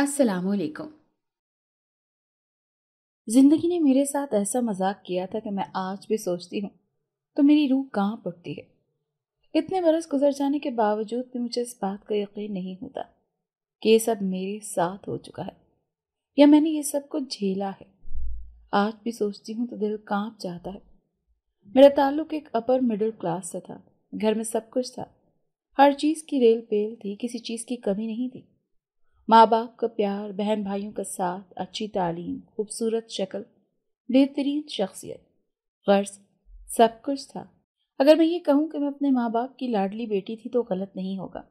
अस्सलाम वालेकुम ज़िंदगी ने मेरे साथ ऐसा मजाक किया था कि मैं आज भी सोचती हूँ तो मेरी रूह कहाँ पड़ती है इतने बरस गुजर जाने के बावजूद भी मुझे इस बात का यकीन नहीं होता कि ये सब मेरे साथ हो चुका है या मैंने ये सब कुछ झेला है आज भी सोचती हूँ तो दिल कांप जाता है मेरा ताल्लुक एक अपर मिडिल क्लास से था घर में सब कुछ था हर चीज़ की रेल पेल थी किसी चीज़ की कमी नहीं थी माँ बाप का प्यार बहन भाइयों का साथ अच्छी तालीम खूबसूरत शक्ल बेहतरीन शख्सियत गर्ज सब कुछ था अगर मैं ये कहूँ कि मैं अपने माँ बाप की लाडली बेटी थी तो गलत नहीं होगा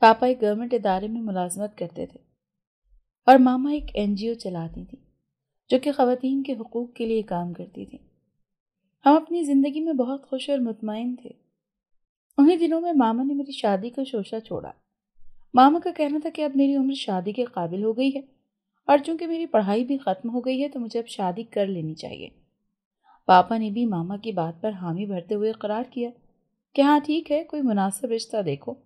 पापा एक गवर्नमेंट इदारे में मुलाजमत करते थे और मामा एक ओ चलाती थी जो कि ख़वातीन के हकूक़ के लिए काम करती थी हम अपनी ज़िंदगी में बहुत खुश और मुतमिन थे उन्हीं दिनों में मामा ने मेरी शादी का शोशा छोड़ा मामा का कहना था कि अब मेरी उम्र शादी के काबिल हो गई है और चूंकि मेरी पढ़ाई भी ख़त्म हो गई है तो मुझे अब शादी कर लेनी चाहिए पापा ने भी मामा की बात पर हामी भरते हुए करार किया कि हाँ ठीक है कोई मुनासिब रिश्ता देखो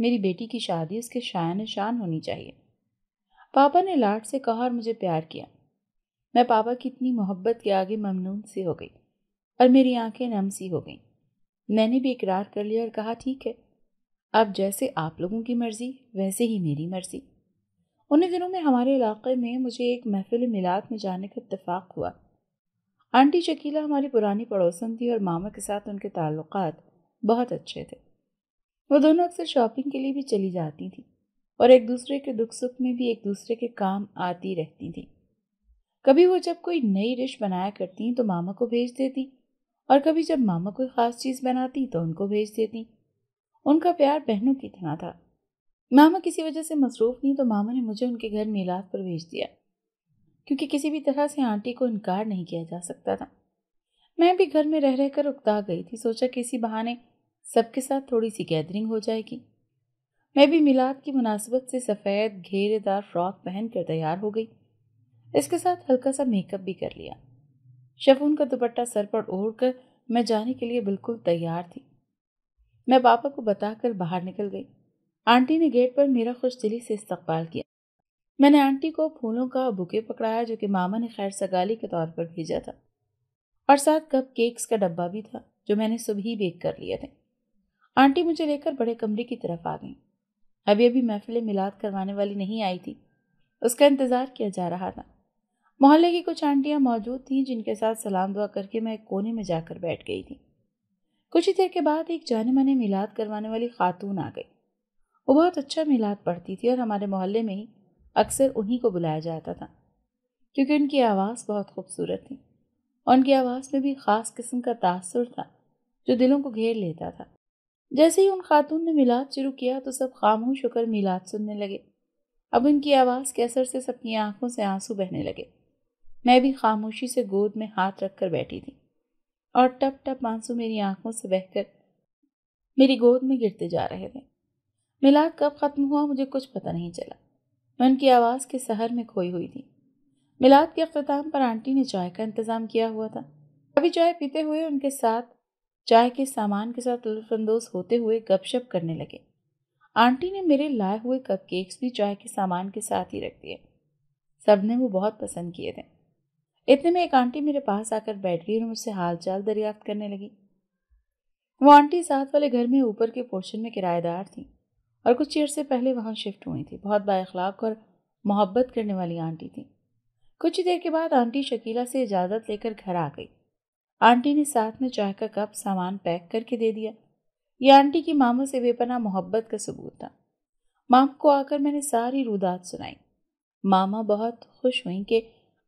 मेरी बेटी की शादी उसके शायन शान होनी चाहिए पापा ने लाड से कहा और मुझे प्यार किया मैं पापा की इतनी मोहब्बत के आगे ममनून सी हो गई और मेरी आंखें नम सी हो गईं मैंने भी इकरार कर लिया और कहा ठीक है अब जैसे आप लोगों की मर्ज़ी वैसे ही मेरी मर्ज़ी उन दिनों में हमारे इलाके में मुझे एक महफिल मिलाद में जाने का इतफ़ाक़ हुआ आंटी शकीला हमारी पुरानी पड़ोसन थी और मामा के साथ उनके ताल्लुक बहुत अच्छे थे वो दोनों अक्सर शॉपिंग के लिए भी चली जाती थी और एक दूसरे के दुख सुख में भी एक दूसरे के काम आती रहती थी कभी वो जब कोई नई डिश बनाया करती तो मामा को भेज देती और कभी जब मामा कोई ख़ास चीज़ बनाती तो उनको भेज देती उनका प्यार बहनों की तरह था मामा किसी वजह से मसरूफ़ नहीं तो मामा ने मुझे उनके घर मिलाद पर भेज दिया क्योंकि किसी भी तरह से आंटी को इनकार नहीं किया जा सकता था मैं भी घर में रह रहकर उकता गई थी सोचा कि इसी बहाने सबके साथ थोड़ी सी गैदरिंग हो जाएगी मैं भी मिलाद की मुनासिबत से सफ़ेद घेरेदार फ्रॉक पहन कर तैयार हो गई इसके साथ हल्का सा मेकअप भी कर लिया शफून का दुपट्टा सर पर ओढ़ कर मैं जाने के लिए बिल्कुल तैयार थी मैं पापा को बताकर बाहर निकल गई आंटी ने गेट पर मेरा खुश दिली से इस्तकबाल किया मैंने आंटी को फूलों का बुके पकड़ाया जो कि मामा ने खैर सगाली के तौर पर भेजा था और साथ कप केक्स का डब्बा भी था जो मैंने सुबह ही बेक कर लिए थे आंटी मुझे लेकर बड़े कमरे की तरफ आ गई अभी अभी महफिल मिलाद करवाने वाली नहीं आई थी उसका इंतज़ार किया जा रहा था मोहल्ले की कुछ आंटियाँ मौजूद थीं जिनके साथ सलाम दुआ करके मैं एक कोने में जाकर बैठ गई थी कुछ ही देर के बाद एक जाने माने मिलाद करवाने वाली खातून आ गई वो बहुत अच्छा मिलाद पढ़ती थी और हमारे मोहल्ले में ही अक्सर उन्हीं को बुलाया जाता था क्योंकि उनकी आवाज़ बहुत खूबसूरत थी और उनकी आवाज़ में भी ख़ास किस्म का तासुर था जो दिलों को घेर लेता था जैसे ही उन खातून ने मिलाद शुरू किया तो सब खामोश होकर मिलाद सुनने लगे अब उनकी आवाज़ के असर से सबकी आंखों से आंसू बहने लगे मैं भी खामोशी से गोद में हाथ रख कर बैठी थी और टप टप आंसू मेरी आंखों से बहकर मेरी गोद में गिरते जा रहे थे मिलाद कब ख़त्म हुआ मुझे कुछ पता नहीं चला मैं उनकी आवाज़ के सहर में खोई हुई थी मिलाद के अख्ताम पर आंटी ने चाय का इंतज़ाम किया हुआ था अभी चाय पीते हुए उनके साथ चाय के सामान के साथ लुफानंदोज होते हुए गपशप करने लगे आंटी ने मेरे लाए हुए कपकेक्स भी चाय के सामान के साथ ही रख दिए सबने वो बहुत पसंद किए थे इतने में एक आंटी मेरे पास आकर बैठ गई और मुझसे हाल चाल दरियाफ्त करने लगी वो आंटी साथ वाले घर में ऊपर के पोर्शन में किराएदार थी और कुछ चेयर से पहले वहाँ शिफ्ट हुई थी बहुत बाखलाक और मोहब्बत करने वाली आंटी थी कुछ ही देर के बाद आंटी शकीला से इजाज़त लेकर घर आ गई आंटी ने साथ में चाय का कप सामान पैक करके दे दिया ये आंटी की मामों से बेपना मोहब्बत का सबूत था मामा को आकर मैंने सारी रुदात सुनाई मामा बहुत खुश हुई कि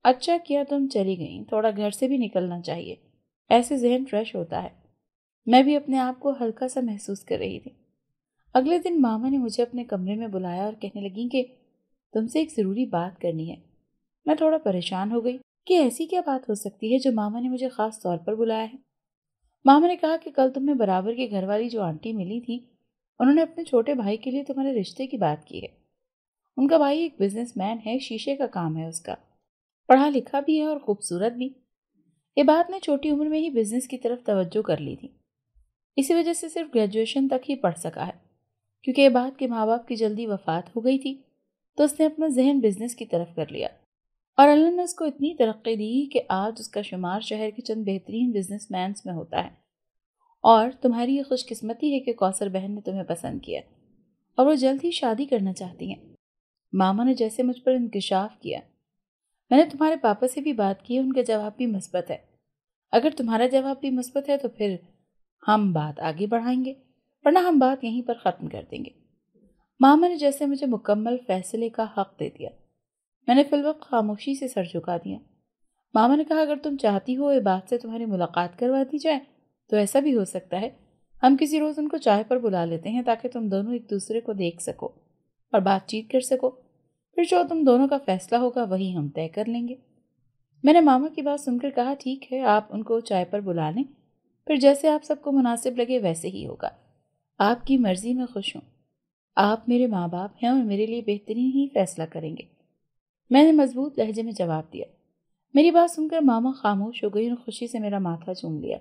अच्छा किया तुम चली गई थोड़ा घर से भी निकलना चाहिए ऐसे जहन फ्रेश होता है मैं भी अपने आप को हल्का सा महसूस कर रही थी अगले दिन मामा ने मुझे अपने कमरे में बुलाया और कहने लगी कि तुमसे एक ज़रूरी बात करनी है मैं थोड़ा परेशान हो गई कि ऐसी क्या बात हो सकती है जो मामा ने मुझे ख़ास तौर पर बुलाया है मामा ने कहा कि कल तुम्हें बराबर के घर वाली जो आंटी मिली थी उन्होंने अपने छोटे भाई के लिए तुम्हारे रिश्ते की बात की है उनका भाई एक बिजनेसमैन है शीशे का काम है उसका पढ़ा लिखा भी है और खूबसूरत भी इबाद ने छोटी उम्र में ही बिजनेस की तरफ तवज्जो कर ली थी इसी वजह से सिर्फ ग्रेजुएशन तक ही पढ़ सका है क्योंकि इबाद के माँ बाप की जल्दी वफात हो गई थी तो उसने अपना जहन बिजनेस की तरफ कर लिया और अल्लाह ने उसको इतनी तरक्की दी कि आज उसका शुमार शहर के चंद बेहतरीन बिजनेसमैन में होता है और तुम्हारी ये खुशकिस्मती है कि कौसर बहन ने तुम्हें पसंद किया और वो जल्द ही शादी करना चाहती हैं मामा ने जैसे मुझ पर इंकशाफ किया मैंने तुम्हारे पापा से भी बात की उनका जवाब भी मुस्बत है अगर तुम्हारा जवाब भी मुस्बत है तो फिर हम बात आगे बढ़ाएंगे वरना हम बात यहीं पर ख़त्म कर देंगे मामा ने जैसे मुझे मुकम्मल फैसले का हक दे दिया मैंने फिलवक खामोशी से सर झुका दिया मामा ने कहा अगर तुम चाहती हो ये बात से तुम्हारी मुलाकात करवा दी जाए तो ऐसा भी हो सकता है हम किसी रोज़ उनको चाय पर बुला लेते हैं ताकि तुम दोनों एक दूसरे को देख सको और बातचीत कर सको फिर जो तुम दोनों का फैसला होगा वही हम तय कर लेंगे मैंने मामा की बात सुनकर कहा ठीक है आप उनको चाय पर बुला लें फिर जैसे आप सबको मुनासिब लगे वैसे ही होगा आपकी मर्जी में खुश हूँ आप मेरे माँ बाप हैं और मेरे लिए बेहतरीन ही फैसला करेंगे मैंने मजबूत लहजे में जवाब दिया मेरी बात सुनकर मामा खामोश हो गई और खुशी से मेरा माथा चूम लिया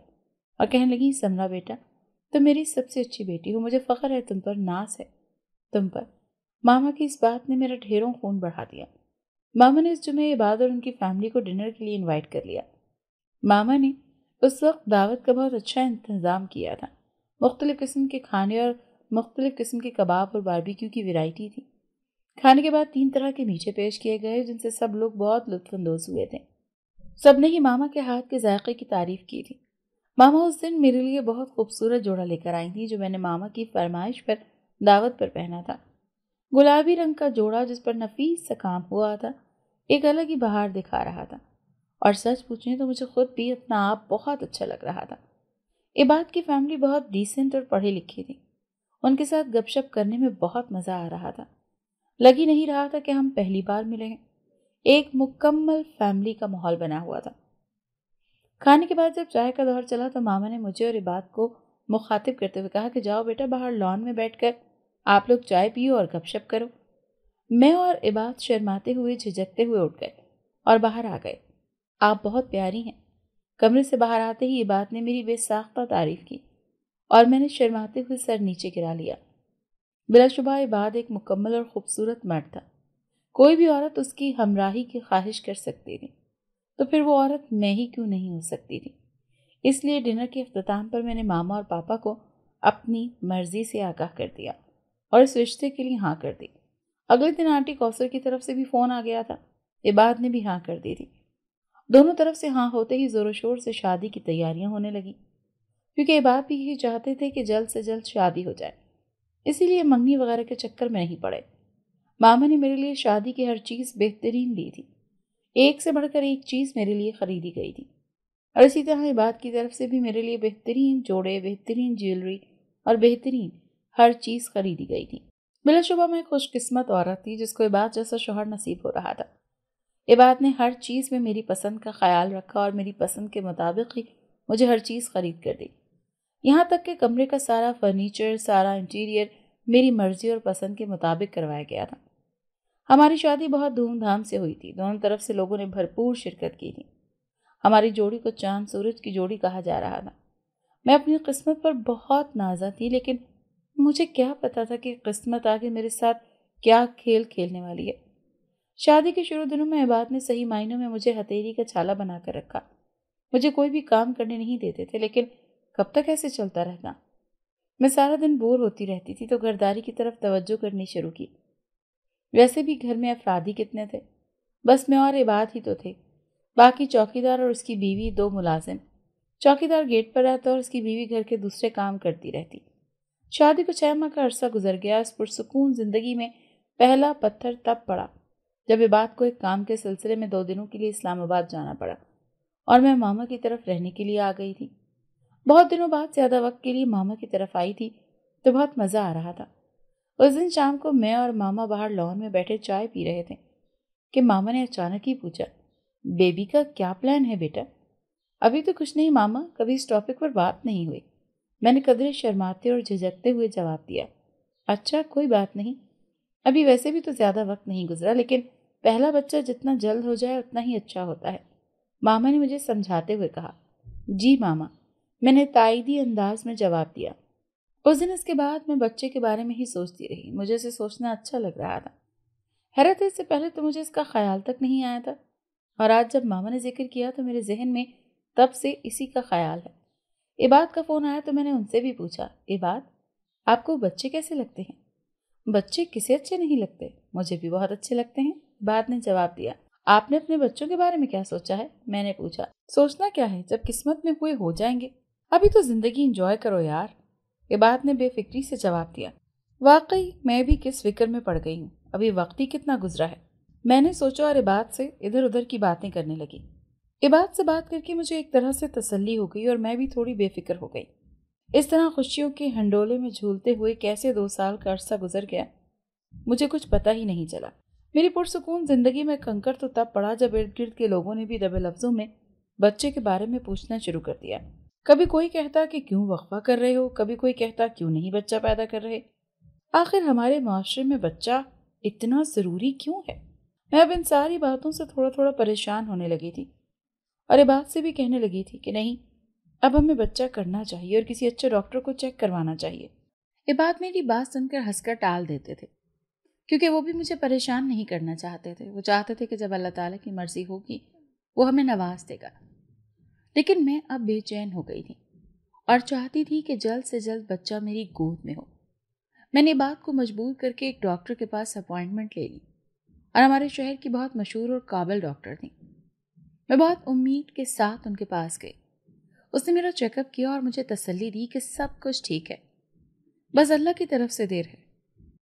और कहने लगी समरा बेटा तुम तो मेरी सबसे अच्छी बेटी हो मुझे फ़ख्र है तुम पर नास है तुम पर मामा की इस बात ने मेरा ढेरों खून बढ़ा दिया मामा ने इस जुमे इबाद और उनकी फैमिली को डिनर के लिए इनवाइट कर लिया मामा ने उस वक्त दावत का बहुत अच्छा इंतज़ाम किया था मुख्तलिफ़ किस्म के खाने और मुख्तलिफ़ किस्म के कबाब और बारबेक्यू की वैरायटी थी खाने के बाद तीन तरह के मीठे पेश किए गए जिनसे सब लोग बहुत लुत्फानंदोज हुए थे सब ने ही मामा के हाथ के जायके की तारीफ़ की थी मामा उस दिन मेरे लिए बहुत खूबसूरत जोड़ा लेकर आई थी जो मैंने मामा की फरमाइश पर दावत पर पहना था गुलाबी रंग का जोड़ा जिस पर नफीस से काम हुआ था एक अलग ही बहार दिखा रहा था और सच पूछें तो मुझे खुद भी अपना आप बहुत अच्छा लग रहा था इबाद की फैमिली बहुत डिसेंट और पढ़ी लिखी थी उनके साथ गपशप करने में बहुत मज़ा आ रहा था लग ही नहीं रहा था कि हम पहली बार मिले हैं एक मुकम्मल फैमिली का माहौल बना हुआ था खाने के बाद जब चाय का दौर चला तो मामा ने मुझे और इबाद को मुखातिब करते हुए कहा कि जाओ बेटा बाहर लॉन में बैठ कर आप लोग चाय पियो और गपशप करो मैं और इबाद शर्माते हुए झिझकते हुए उठ गए और बाहर आ गए आप बहुत प्यारी हैं कमरे से बाहर आते ही इबाद ने मेरी बेसाख्ता तारीफ की और मैंने शर्माते हुए सर नीचे गिरा लिया बिलाशुबा इबाद एक मुकम्मल और ख़ूबसूरत मर्द था कोई भी औरत उसकी हमराही की ख्वाहिश कर सकती थी तो फिर वो औरत मैं ही क्यों नहीं हो सकती थी इसलिए डिनर के अख्ताम पर मैंने मामा और पापा को अपनी मर्ज़ी से आगाह कर दिया और इस रिश्ते के लिए हाँ कर दी अगले दिन आंटी कौसर की तरफ से भी फ़ोन आ गया था इबाद ने भी हाँ कर दी थी दोनों तरफ से हाँ होते ही ज़ोरों शोर से शादी की तैयारियाँ होने लगी क्योंकि इबाद भी यही चाहते थे कि जल्द से जल्द शादी हो जाए इसीलिए मंगनी वगैरह के चक्कर में नहीं पड़े मामा ने मेरे लिए शादी की हर चीज़ बेहतरीन ली थी एक से बढ़कर एक चीज़ मेरे लिए ख़रीदी गई थी और इसी तरह इबाद की तरफ से भी मेरे लिए बेहतरीन जोड़े बेहतरीन ज्वेलरी और बेहतरीन हर चीज़ खरीदी गई थी बिलाशुबा मैं खुशकिस्मत औरत थी जिसको इबाद जैसा शोहर नसीब हो रहा था इबाद ने हर चीज़ में मेरी पसंद का ख्याल रखा और मेरी पसंद के मुताबिक ही मुझे हर चीज़ खरीद कर दी यहाँ तक कि कमरे का सारा फर्नीचर सारा इंटीरियर मेरी मर्जी और पसंद के मुताबिक करवाया गया था हमारी शादी बहुत धूमधाम से हुई थी दोनों तरफ से लोगों ने भरपूर शिरकत की थी हमारी जोड़ी को चांद सूरज की जोड़ी कहा जा रहा था मैं अपनी किस्मत पर बहुत नाजा थी लेकिन मुझे क्या पता था कि किस्मत आगे मेरे साथ क्या खेल खेलने वाली है शादी के शुरू दिनों में अहबाद ने सही मायनों में मुझे हथेली का छाला बनाकर रखा मुझे कोई भी काम करने नहीं देते थे लेकिन कब तक ऐसे चलता रहना मैं सारा दिन बोर होती रहती थी तो घरदारी की तरफ तवज्जो करनी शुरू की वैसे भी घर में अफराद ही कितने थे बस मैं और इबाद ही तो थे बाकी चौकीदार और उसकी बीवी दो मुलाजिम चौकीदार गेट पर रहता और उसकी बीवी घर के दूसरे काम करती रहती शादी को छह माह का अरसा गुजर गया इस पुरसकून जिंदगी में पहला पत्थर तब पड़ा जब ये बात को एक काम के सिलसिले में दो दिनों के लिए इस्लामाबाद जाना पड़ा और मैं मामा की तरफ रहने के लिए आ गई थी बहुत दिनों बाद ज़्यादा वक्त के लिए मामा की तरफ आई थी तो बहुत मज़ा आ रहा था उस दिन शाम को मैं और मामा बाहर लॉन में बैठे चाय पी रहे थे कि मामा ने अचानक ही पूछा बेबी का क्या प्लान है बेटा अभी तो कुछ नहीं मामा कभी इस टॉपिक पर बात नहीं हुई मैंने कदरे शर्माते और झिझकते हुए जवाब दिया अच्छा कोई बात नहीं अभी वैसे भी तो ज़्यादा वक्त नहीं गुजरा लेकिन पहला बच्चा जितना जल्द हो जाए उतना ही अच्छा होता है मामा ने मुझे समझाते हुए कहा जी मामा मैंने तायदी अंदाज में जवाब दिया उस दिन इसके बाद मैं बच्चे के बारे में ही सोचती रही मुझे इसे सोचना अच्छा लग रहा था हैरत इससे पहले तो मुझे इसका ख्याल तक नहीं आया था और आज जब मामा ने जिक्र किया तो मेरे जहन में तब से इसी का ख्याल है इबाद का फ़ोन आया तो मैंने उनसे भी पूछा इबाद आपको बच्चे कैसे लगते हैं बच्चे किसे अच्छे नहीं लगते मुझे भी बहुत अच्छे लगते हैं बाद ने जवाब दिया आपने अपने बच्चों के बारे में क्या सोचा है मैंने पूछा सोचना क्या है जब किस्मत में हुए हो जाएंगे अभी तो ज़िंदगी इंजॉय करो यार इबाद ने बेफिक्री से जवाब दिया वाकई मैं भी किस फिक्र में पड़ गई हूँ अभी वक्त ही कितना गुजरा है मैंने सोचा और इबाद से इधर उधर की बातें करने लगी इबाद से बात करके मुझे एक तरह से तसल्ली हो गई और मैं भी थोड़ी बेफिक्र हो गई इस तरह खुशियों के हंडोले में झूलते हुए कैसे दो साल का अरसा गुजर गया मुझे कुछ पता ही नहीं चला मेरी पुरसकून ज़िंदगी में कंकर तो तब पड़ा जब इर्द गिर्द के लोगों ने भी दबे लफ्ज़ों में बच्चे के बारे में पूछना शुरू कर दिया कभी कोई कहता कि क्यों वकफा कर रहे हो कभी कोई कहता क्यों नहीं बच्चा पैदा कर रहे आखिर हमारे माशरे में बच्चा इतना ज़रूरी क्यों है मैं अब इन सारी बातों से थोड़ा थोड़ा परेशान होने लगी थी और इबाद से भी कहने लगी थी कि नहीं अब हमें बच्चा करना चाहिए और किसी अच्छे डॉक्टर को चेक करवाना चाहिए इबाद मेरी बात सुनकर हंसकर टाल देते थे क्योंकि वो भी मुझे परेशान नहीं करना चाहते थे वो चाहते थे कि जब अल्लाह ताला की मर्ज़ी होगी वो हमें नवाज देगा लेकिन मैं अब बेचैन हो गई थी और चाहती थी कि जल्द से जल्द बच्चा मेरी गोद में हो मैंने बात को मजबूर करके एक डॉक्टर के पास अपॉइंटमेंट ले ली और हमारे शहर की बहुत मशहूर और काबिल डॉक्टर थी मैं बहुत उम्मीद के साथ उनके पास गई उसने मेरा चेकअप किया और मुझे तसल्ली दी कि सब कुछ ठीक है बस अल्लाह की तरफ से देर है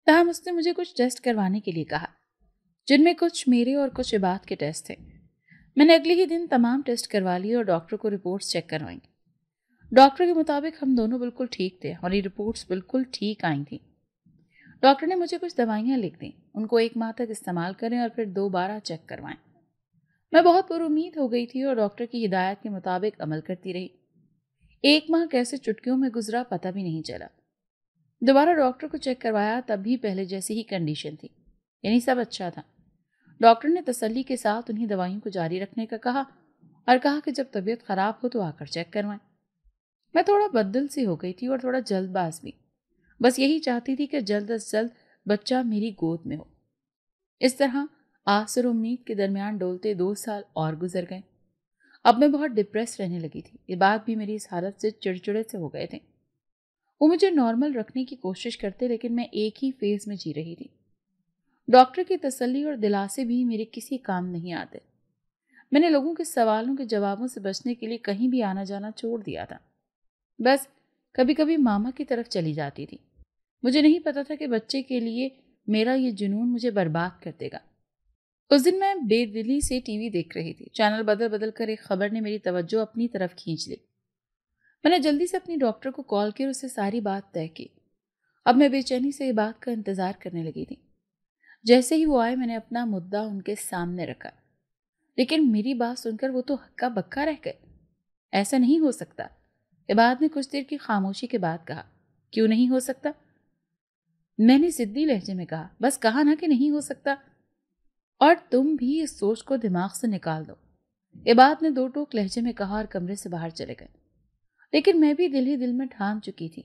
तहम उसने मुझे कुछ टेस्ट करवाने के लिए कहा जिनमें कुछ मेरे और कुछ इबाद के टेस्ट थे मैंने अगले ही दिन तमाम टेस्ट करवा लिए और डॉक्टर को रिपोर्ट्स चेक करवाई डॉक्टर के मुताबिक हम दोनों बिल्कुल ठीक थे और ये रिपोर्ट्स बिल्कुल ठीक आई थी डॉक्टर ने मुझे कुछ दवाइयाँ लिख दी उनको एक माह तक इस्तेमाल करें और फिर दोबारा चेक करवाएं मैं बहुत उम्मीद हो गई थी और डॉक्टर की हिदायत के मुताबिक अमल करती रही एक माह कैसे चुटकियों में गुजरा पता भी नहीं चला दोबारा डॉक्टर को चेक करवाया तब भी पहले जैसी ही कंडीशन थी यानी सब अच्छा था डॉक्टर ने तसल्ली के साथ उन्हीं दवाइयों को जारी रखने का कहा और कहा कि जब तबीयत ख़राब हो तो आकर चेक करवाएं मैं थोड़ा बदल सी हो गई थी और थोड़ा जल्दबाज भी बस यही चाहती थी कि जल्द अज जल्द बच्चा मेरी गोद में हो इस तरह और उम्मीद के दरमियान डोलते दो साल और गुजर गए अब मैं बहुत डिप्रेस रहने लगी थी ये बात भी मेरी इस हालत से चिड़चिड़े से हो गए थे वो मुझे नॉर्मल रखने की कोशिश करते लेकिन मैं एक ही फेज में जी रही थी डॉक्टर की तसल्ली और दिलासे भी मेरे किसी काम नहीं आते मैंने लोगों के सवालों के जवाबों से बचने के लिए कहीं भी आना जाना छोड़ दिया था बस कभी कभी मामा की तरफ चली जाती थी मुझे नहीं पता था कि बच्चे के लिए मेरा ये जुनून मुझे बर्बाद कर देगा उस दिन मैं बेदिली से टीवी देख रही थी चैनल बदल बदल कर एक खबर ने मेरी तवज्जो अपनी तरफ खींच ली मैंने जल्दी से अपनी डॉक्टर को कॉल की और उससे सारी बात तय की अब मैं बेचैनी से बात का इंतज़ार करने लगी थी जैसे ही वो आए मैंने अपना मुद्दा उनके सामने रखा लेकिन मेरी बात सुनकर वो तो हक्का बक्का रह गए ऐसा नहीं हो सकता इबाद ने कुछ देर की खामोशी के बाद कहा क्यों नहीं हो सकता मैंने सिद्धी लहजे में कहा बस कहा ना कि नहीं हो सकता और तुम भी इस सोच को दिमाग से निकाल दो इबाद ने दो टोक लहजे में कहा और कमरे से बाहर चले गए लेकिन मैं भी दिल ही दिल में ठान चुकी थी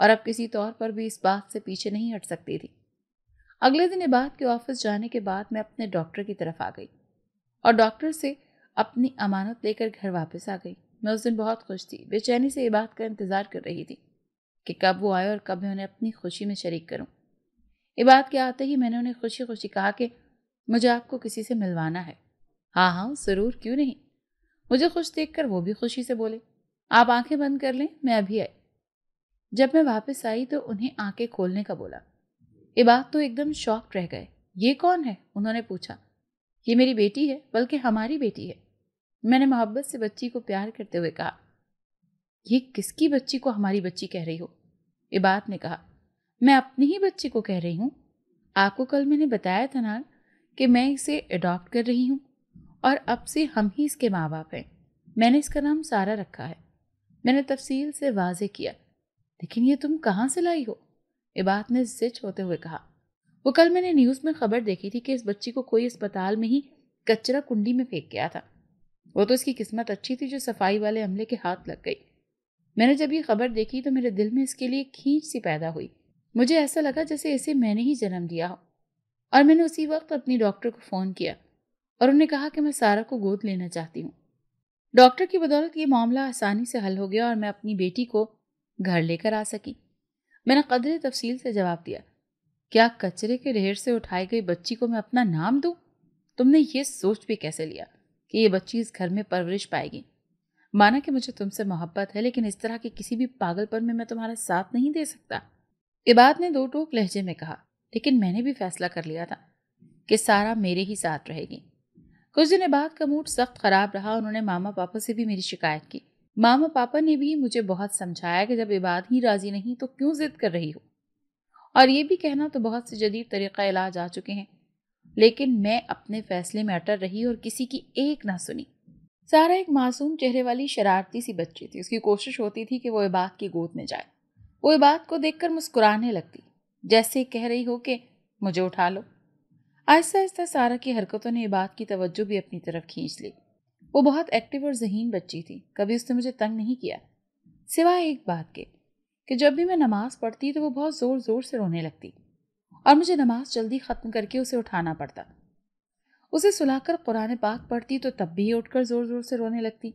और अब किसी तौर पर भी इस बात से पीछे नहीं हट सकती थी अगले दिन इबाद के ऑफिस जाने के बाद मैं अपने डॉक्टर की तरफ आ गई और डॉक्टर से अपनी अमानत लेकर घर वापस आ गई मैं उस दिन बहुत खुश थी बेचैनी से इबाद का इंतज़ार कर रही थी कि कब वो आए और कब मैं उन्हें अपनी खुशी में शरीक करूं। इबाद के आते ही मैंने उन्हें खुशी खुशी कहा कि मुझे आपको किसी से मिलवाना है हाँ हाँ ज़रूर क्यों नहीं मुझे खुश देखकर वो भी खुशी से बोले आप आंखें बंद कर लें मैं अभी आई जब मैं वापस आई तो उन्हें आंखें खोलने का बोला बात तो एकदम शॉक रह गए ये कौन है उन्होंने पूछा ये मेरी बेटी है बल्कि हमारी बेटी है मैंने मोहब्बत से बच्ची को प्यार करते हुए कहा ये किसकी बच्ची को हमारी बच्ची कह रही हो इबात ने कहा मैं अपनी ही बच्ची को कह रही हूँ आपको कल मैंने बताया था ना कि मैं इसे अडॉप्ट कर रही हूँ और अब से हम ही इसके माँ बाप हैं मैंने इसका नाम सारा रखा है मैंने तफसील से वाजे किया लेकिन ये तुम कहाँ से लाई हो इबाद ने जिच होते हुए कहा वो कल मैंने न्यूज़ में खबर देखी थी कि इस बच्ची को कोई अस्पताल में ही कचरा कुंडी में फेंक गया था वो तो इसकी किस्मत अच्छी थी जो सफाई वाले अमले के हाथ लग गई मैंने जब ये खबर देखी तो मेरे दिल में इसके लिए खींच सी पैदा हुई मुझे ऐसा लगा जैसे इसे मैंने ही जन्म दिया हो और मैंने उसी वक्त अपनी डॉक्टर को फ़ोन किया और उन्हें कहा कि मैं सारा को गोद लेना चाहती हूँ डॉक्टर की बदौलत ये मामला आसानी से हल हो गया और मैं अपनी बेटी को घर लेकर आ सकी मैंने कदर तफसील से जवाब दिया क्या कचरे के ढेर से उठाई गई बच्ची को मैं अपना नाम दूँ तुमने ये सोच भी कैसे लिया कि ये बच्ची इस घर में परवरिश पाएगी माना कि मुझे तुमसे मोहब्बत है लेकिन इस तरह के किसी भी पागलपन में मैं तुम्हारा साथ नहीं दे सकता इबाद ने दो टोक लहजे में कहा लेकिन मैंने भी फैसला कर लिया था कि सारा मेरे ही साथ रहेगी कुछ दिनों बाद का मूड सख्त ख़राब रहा उन्होंने मामा पापा से भी मेरी शिकायत की मामा पापा ने भी मुझे बहुत समझाया कि जब इबाद ही राज़ी नहीं तो क्यों ज़िद कर रही हो और ये भी कहना तो बहुत से जदीद तरीक़ा इलाज आ चुके हैं लेकिन मैं अपने फैसले में अटर रही और किसी की एक ना सुनी सारा एक मासूम चेहरे वाली शरारती सी बच्ची थी उसकी कोशिश होती थी कि वो इबाद की गोद में जाए वो इबाद को देखकर मुस्कुराने लगती जैसे कह रही हो कि मुझे उठा लो आहिस्ता आहिस्ता सारा की हरकतों ने बात की तवज्जो भी अपनी तरफ खींच ली वो बहुत एक्टिव और जहीन बच्ची थी कभी उसने मुझे तंग नहीं किया सिवाय एक बात के कि जब भी मैं नमाज पढ़ती तो वो बहुत ज़ोर ज़ोर से रोने लगती और मुझे नमाज जल्दी ख़त्म करके उसे उठाना पड़ता उसे सुलाकर कुरान पाक पढ़ती तो तब भी उठकर ज़ोर ज़ोर से रोने लगती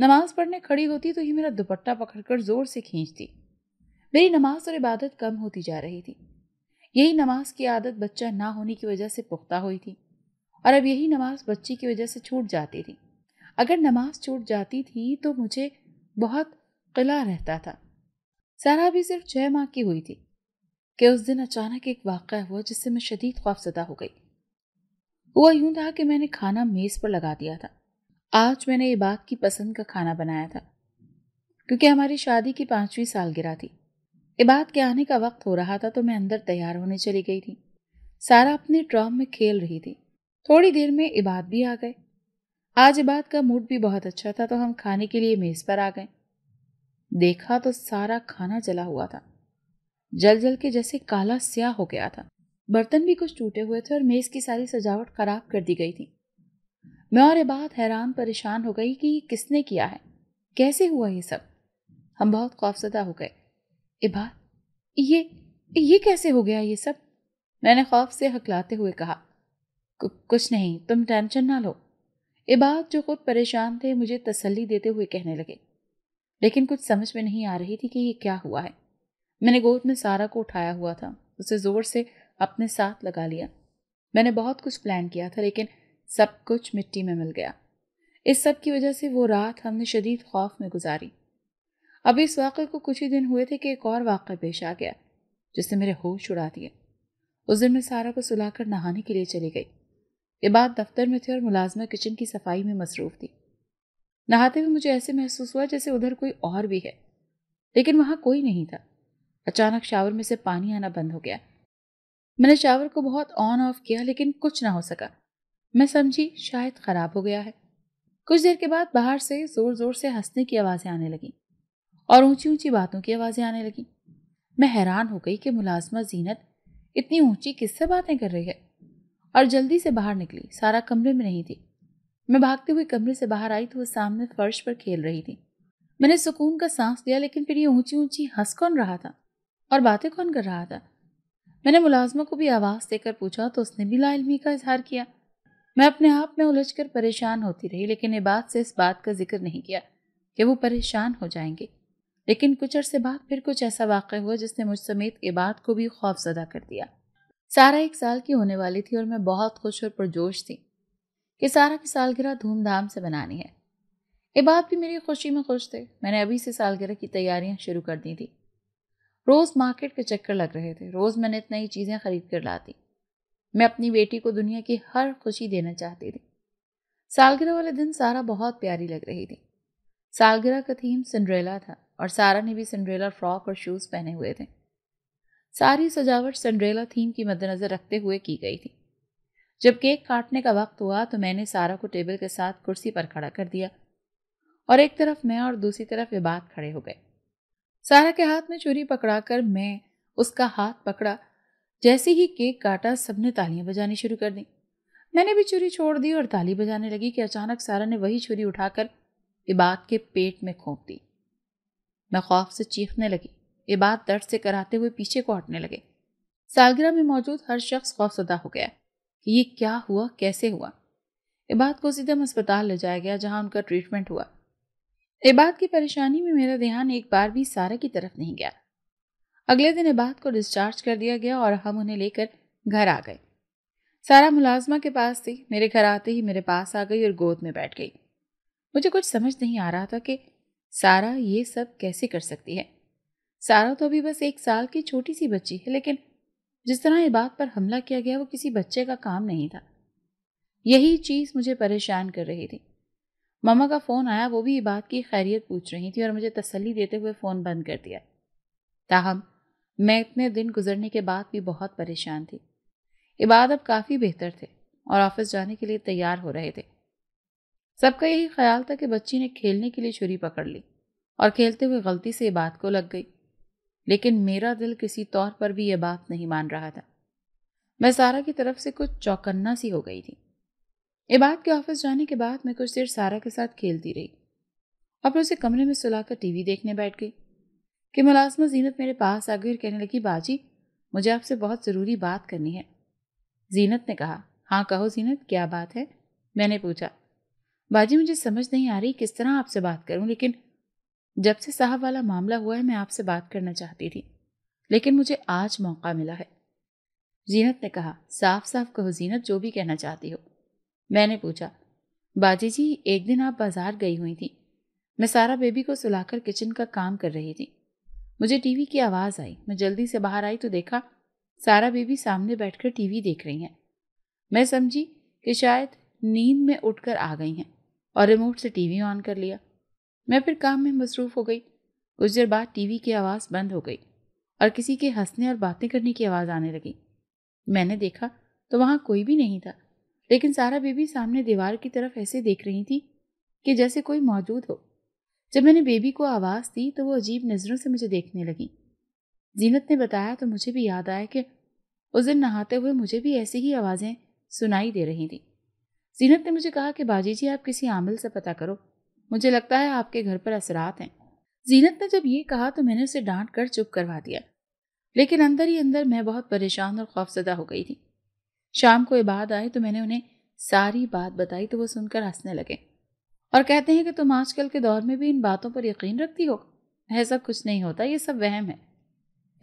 नमाज पढ़ने खड़ी होती तो ही मेरा दुपट्टा पकड़कर ज़ोर से खींचती मेरी नमाज और इबादत कम होती जा रही थी यही नमाज की आदत बच्चा ना होने की वजह से पुख्ता हुई थी और अब यही नमाज बच्ची की वजह से छूट जाती थी अगर नमाज छूट जाती थी तो मुझे बहुत किला रहता था सारा भी सिर्फ छः माह की हुई थी कि उस दिन अचानक एक वाक़ हुआ जिससे मैं शदीद खौफजदा हो गई हुआ यूं था कि मैंने खाना मेज़ पर लगा दिया था आज मैंने ये बात की पसंद का खाना बनाया था क्योंकि हमारी शादी की पाँचवीं सालगिरह थी इबाद के आने का वक्त हो रहा था तो मैं अंदर तैयार होने चली गई थी सारा अपने ड्रॉम में खेल रही थी थोड़ी देर में इबाद भी आ गए आज इबाद का मूड भी बहुत अच्छा था तो हम खाने के लिए मेज़ पर आ गए देखा तो सारा खाना जला हुआ था जल जल के जैसे काला स्याह हो गया था बर्तन भी कुछ टूटे हुए थे और मेज़ की सारी सजावट खराब कर दी गई थी मैं और इबाद हैरान परेशान हो गई कि ये किसने किया है कैसे हुआ ये सब हम बहुत खौफजदा हो गए इबा ये ये कैसे हो गया ये सब मैंने खौफ से हकलाते हुए कहा कुछ नहीं तुम टेंशन ना लो इबा जो खुद परेशान थे मुझे तसल्ली देते हुए कहने लगे लेकिन कुछ समझ में नहीं आ रही थी कि ये क्या हुआ है मैंने गोद में सारा को उठाया हुआ था उसे ज़ोर से अपने साथ लगा लिया मैंने बहुत कुछ प्लान किया था लेकिन सब कुछ मिट्टी में मिल गया इस सब की वजह से वो रात हमने शदीद खौफ में गुजारी अभी इस वाक़े को कुछ ही दिन हुए थे कि एक और वाक़ पेश आ गया जिसने मेरे होश उड़ा दिए उस दिन मैं सारा को सुलाकर नहाने के लिए चली गई ये बात दफ्तर में थी और मुलाजमा किचन की सफाई में मसरूफ थी नहाते हुए मुझे ऐसे महसूस हुआ जैसे उधर कोई और भी है लेकिन वहाँ कोई नहीं था अचानक शावर में से पानी आना बंद हो गया मैंने शावर को बहुत ऑन ऑफ किया लेकिन कुछ ना हो सका मैं समझी शायद खराब हो गया है कुछ देर के बाद बाहर से जोर जोर से हंसने की आवाज़ें आने लगीं और ऊंची ऊंची बातों की आवाज़ें आने लगी मैं हैरान हो गई कि मुलाजमा जीनत इतनी ऊंची किससे बातें कर रही है और जल्दी से बाहर निकली सारा कमरे में नहीं थी मैं भागते हुए कमरे से बाहर आई तो वह सामने फर्श पर खेल रही थी मैंने सुकून का सांस लिया लेकिन फिर ये ऊंची ऊंची हंस कौन रहा था और बातें कौन कर रहा था मैंने मुलाजमा को भी आवाज़ देकर पूछा तो उसने भी लाइलमी का इजहार किया मैं अपने आप में उलझ कर परेशान होती रही लेकिन इबाद से इस बात का जिक्र नहीं किया कि वो परेशान हो जाएंगे लेकिन कुछ अरसे बाद फिर कुछ ऐसा वाक़ हुआ जिसने मुझ समेत इबाद को भी खौफजदा कर दिया सारा एक साल की होने वाली थी और मैं बहुत खुश और पुरजोश थी कि सारा की सालगिरह धूमधाम से बनानी है इबाद भी मेरी खुशी में खुश थे मैंने अभी से सालगिरह की तैयारियां शुरू कर दी थी रोज़ मार्केट के चक्कर लग रहे थे रोज़ मैंने इतना ही चीज़ें खरीद कर ला दी मैं अपनी बेटी को दुनिया की हर खुशी देना चाहती थी सालगिरह वाले दिन सारा बहुत प्यारी लग रही थी सालगिरह का थीम सिंड्रेला था और सारा ने भी सिंड्रेला फ्रॉक और शूज़ पहने हुए थे सारी सजावट सिंड्रेला थीम की मद्देनज़र रखते हुए की गई थी जब केक काटने का वक्त हुआ तो मैंने सारा को टेबल के साथ कुर्सी पर खड़ा कर दिया और एक तरफ मैं और दूसरी तरफ इबाद खड़े हो गए सारा के हाथ में चूरी पकड़ाकर मैं उसका हाथ पकड़ा जैसे ही केक काटा सबने तालियां बजानी शुरू कर दी मैंने भी छुरी छोड़ दी और ताली बजाने लगी कि अचानक सारा ने वही छुरी उठाकर इबाद के पेट में खोप दी मैं खौफ से चीखने लगी इबाद दर्द से कराते हुए पीछे को हटने लगे सालगिरह में मौजूद हर शख्स खौफसदा हो गया कि ये क्या हुआ कैसे हुआ इबाद को सीधम अस्पताल ले जाया गया जहां उनका ट्रीटमेंट हुआ इबाद की परेशानी में मेरा ध्यान एक बार भी सारा की तरफ नहीं गया अगले दिन इबाद को डिस्चार्ज कर दिया गया और हम उन्हें लेकर घर आ गए सारा मुलाजमा के पास थी मेरे घर आते ही मेरे पास आ गई और गोद में बैठ गई मुझे कुछ समझ नहीं आ रहा था कि सारा ये सब कैसे कर सकती है सारा तो अभी बस एक साल की छोटी सी बच्ची है लेकिन जिस तरह ये बात पर हमला किया गया वो किसी बच्चे का काम नहीं था यही चीज़ मुझे परेशान कर रही थी मामा का फ़ोन आया वो भी ये बात की खैरियत पूछ रही थी और मुझे तसल्ली देते हुए फ़ोन बंद कर दिया ताहम मैं इतने दिन गुजरने के बाद भी बहुत परेशान थी इबाद अब काफ़ी बेहतर थे और ऑफिस जाने के लिए तैयार हो रहे थे सबका यही ख्याल था कि बच्ची ने खेलने के लिए छुरी पकड़ ली और खेलते हुए गलती से बात को लग गई लेकिन मेरा दिल किसी तौर पर भी यह बात नहीं मान रहा था मैं सारा की तरफ से कुछ चौकन्ना सी हो गई थी इबाद के ऑफिस जाने के बाद मैं कुछ देर सारा के साथ खेलती रही और फिर उसे कमरे में सुलाकर टीवी देखने बैठ गई कि मुलाजमत जीनत मेरे पास आ गई और कहने लगी बाजी मुझे आपसे बहुत ज़रूरी बात करनी है जीनत ने कहा हाँ कहो जीनत क्या बात है मैंने पूछा बाजी मुझे समझ नहीं आ रही किस तरह आपसे बात करूं लेकिन जब से साहब वाला मामला हुआ है मैं आपसे बात करना चाहती थी लेकिन मुझे आज मौका मिला है जीनत ने कहा साफ साफ कहो जीनत जो भी कहना चाहती हो मैंने पूछा बाजी जी एक दिन आप बाजार गई हुई थी मैं सारा बेबी को सुलाकर किचन का काम कर रही थी मुझे टीवी की आवाज़ आई मैं जल्दी से बाहर आई तो देखा सारा बेबी सामने बैठकर टीवी देख रही हैं मैं समझी कि शायद नींद में उठकर आ गई हैं और रिमोट से टीवी ऑन कर लिया मैं फिर काम में मसरूफ़ हो गई कुछ देर बाद टीवी की आवाज़ बंद हो गई और किसी के हंसने और बातें करने की आवाज़ आने लगी मैंने देखा तो वहाँ कोई भी नहीं था लेकिन सारा बेबी सामने दीवार की तरफ ऐसे देख रही थी कि जैसे कोई मौजूद हो जब मैंने बेबी को आवाज़ दी तो वो अजीब नज़रों से मुझे देखने लगी जीनत ने बताया तो मुझे भी याद आया कि उस दिन नहाते हुए मुझे भी ऐसी ही आवाज़ें सुनाई दे रही थी जीनत ने मुझे कहा कि बाजी जी आप किसी आमिल से पता करो मुझे लगता है आपके घर पर असरात हैं जीनत ने जब ये कहा तो मैंने उसे डांट कर चुप करवा दिया लेकिन अंदर ही अंदर मैं बहुत परेशान और खौफजदा हो गई थी शाम को इबाद आए तो मैंने उन्हें सारी बात बताई तो वो सुनकर हंसने लगे और कहते हैं कि तुम आजकल के दौर में भी इन बातों पर यकीन रखती हो ऐसा कुछ नहीं होता ये सब वहम है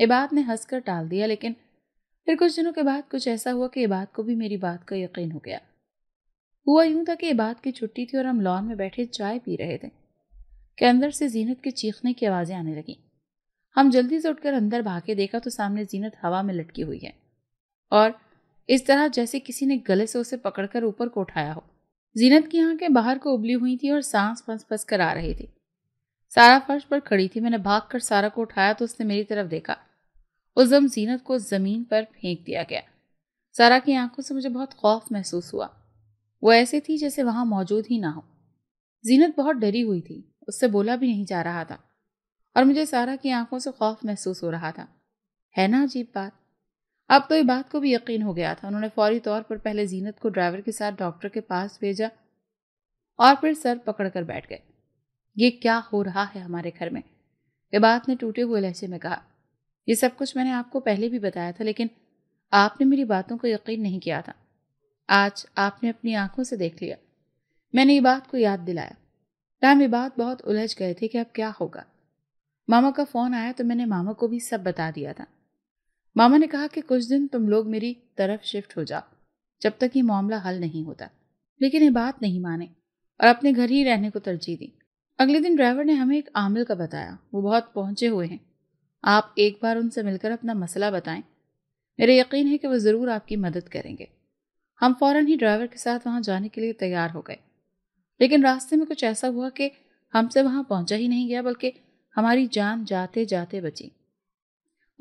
इबाद ने हंस कर टाल दिया लेकिन फिर कुछ दिनों के बाद कुछ ऐसा हुआ कि इबाद को भी मेरी बात का यकीन हो गया हुआ यूं था कि बात की छुट्टी थी और हम लॉन में बैठे चाय पी रहे थे कि अंदर से जीनत के चीखने की आवाज़ें आने लगीं हम जल्दी से उठकर अंदर भागे देखा तो सामने जीनत हवा में लटकी हुई है और इस तरह जैसे किसी ने गले से उसे पकड़कर ऊपर को उठाया हो जीनत की आंखें बाहर को उबली हुई थी और सांस फंस फंस कर आ रही थी सारा फर्श पर खड़ी थी मैंने भाग कर सारा को उठाया तो उसने मेरी तरफ देखा उस दम जीनत को ज़मीन पर फेंक दिया गया सारा की आंखों से मुझे बहुत खौफ महसूस हुआ वो ऐसे थी जैसे वहाँ मौजूद ही ना हो जीनत बहुत डरी हुई थी उससे बोला भी नहीं जा रहा था और मुझे सारा की आंखों से खौफ महसूस हो रहा था है ना अजीब बात अब तो ये बात को भी यकीन हो गया था उन्होंने फौरी तौर पर पहले जीनत को ड्राइवर के साथ डॉक्टर के पास भेजा और फिर सर पकड़ कर बैठ गए ये क्या हो रहा है हमारे घर में बात ने टूटे हुए लहजे में कहा यह सब कुछ मैंने आपको पहले भी बताया था लेकिन आपने मेरी बातों को यकीन नहीं किया था आज आपने अपनी आंखों से देख लिया मैंने ये बात को याद दिलाया राम ये बात बहुत उलझ गए थे कि अब क्या होगा मामा का फोन आया तो मैंने मामा को भी सब बता दिया था मामा ने कहा कि कुछ दिन तुम लोग मेरी तरफ शिफ्ट हो जाओ जब तक ये मामला हल नहीं होता लेकिन ये बात नहीं माने और अपने घर ही रहने को तरजीह दी अगले दिन ड्राइवर ने हमें एक आमिल का बताया वो बहुत पहुंचे हुए हैं आप एक बार उनसे मिलकर अपना मसला बताएं मेरा यकीन है कि वो ज़रूर आपकी मदद करेंगे हम फौरन ही ड्राइवर के साथ वहां जाने के लिए तैयार हो गए लेकिन रास्ते में कुछ ऐसा हुआ कि हमसे वहां पहुंचा ही नहीं गया बल्कि हमारी जान जाते जाते बची